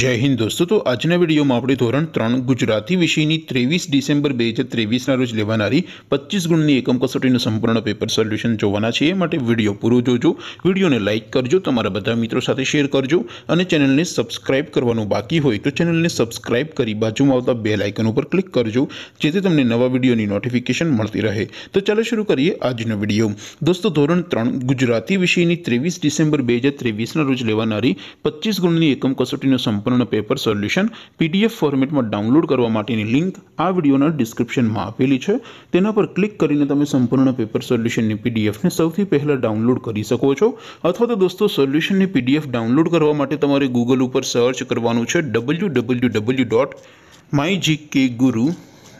જય હિન્દ દોસ્તો તો આજ ને વિડિયો માં આપડી ધોરણ 3 ગુજરાતી વિષય ની 23 ડિસેમ્બર 2023 ના રોજ લેવાણારી 25 ગુણ ની એકમ કસોટી નું સંપૂર્ણ પેપર સોલ્યુશન જોવાના છે માટે વિડિયો પૂરું જોજો વિડિયોને લાઈક કરજો તમારા બધા મિત્રો સાથે શેર કરજો અને ચેનલ ને સબસ્ક્રાઇબ કરવાનું બાકી હોય તો ચેનલ ને સબસ્ક્રાઇબ કરી બાજુમાં આવતા બેલ આઇકન ઉપર ક્લિક કરજો જેથી તમને નવા વિડિયો ની નોટિફિકેશન મળતી રહે તો ચાલો શરૂ કરીએ આજ નો વિડિયો દોસ્તો ધોરણ 3 ગુજરાતી વિષય ની 23 ડિસેમ્બર 2023 ના રોજ લેવાણારી 25 ગુણ ની એકમ કસોટી નું संपूर्ण पेपर सॉल्यूशन पीडीएफ फॉर्मेट में डाउनलोड करवाने वाली लिंक आ वीडियो ना डिस्क्रिप्शन में अपेली छे તેના પર ક્લિક કરીને તમે સંપૂર્ણ પેપર સોલ્યુશન ને પીડીએફ ને સૌથી પહેલા ડાઉનલોડ કરી શકો છો અથવા તો દોસ્તો સોલ્યુશન ની પીડીએફ ડાઉનલોડ કરવા માટે તમારે Google ઉપર सर्च કરવાનું છે www. mygkguru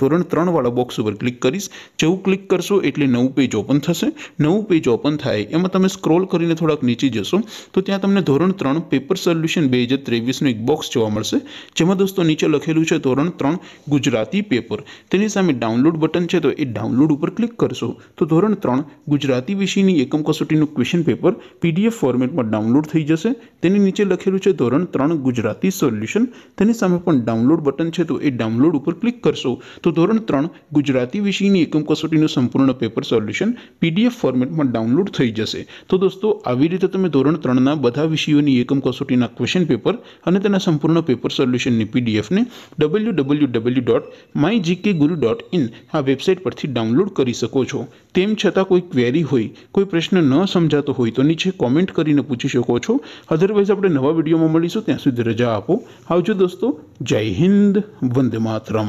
ધોરણ 3 વાળો બોક્સ ઉપર ક્લિક કરિસ જેવ ક્લિક કરશું એટલે નવું પેજ ઓપન થશે નવું પેજ ઓપન થાય એમાં તમે સ્ક્રોલ કરીને થોડક નીચે જશો તો ત્યાં તમને ધોરણ 3 પેપર સોલ્યુશન 2023 નો એક બોક્સ જોવા મળશે જેમાં દોસ્તો નીચે લખેલું છે ધોરણ 3 ગુજરાતી પેપર તેની સામે ડાઉનલોડ બટન છે તો એ ડાઉનલોડ ઉપર ક્લિક કરશું તો ધોરણ 3 ગુજરાતી વિષયની એકમ કસોટીનું ક્વેશ્ચન પેપર PDF ફોર્મેટમાં ડાઉનલોડ થઈ જશે તેની નીચે લખેલું છે ધોરણ 3 ગુજરાતી સોલ્યુશન તેની સામે પણ ડાઉનલોડ બટન છે તો એ ડાઉનલોડ ઉપર ક્લિક કરશું ધોરણ 3 ગુજરાતી વિષયની એકમ કસોટીનો સંપૂર્ણ પેપર સોલ્યુશન પીડીએફ ફોર્મેટમાં ડાઉનલોડ થઈ જશે તો દોસ્તો આવી રીતે તમે ધોરણ 3 ના બધા વિષયોની એકમ કસોટીના ક્વેશ્ચન પેપર અને તેના સંપૂર્ણ પેપર સોલ્યુશનની પીડીએફ ને www.mygkguru.in આ વેબસાઈટ પરથી ડાઉનલોડ કરી શકો છો તેમ છતાં કોઈ ક્વેરી હોય કોઈ પ્રશ્ન ન સમજાતો હોય તો નીચે કમેન્ટ કરીને પૂછી શકો છો અધરવાઇઝ આપણે નવા વિડિયોમાં મળીશું ત્યાં સુધી રજા આપો આવજો દોસ્તો જય હિન્દ વંદે માતરમ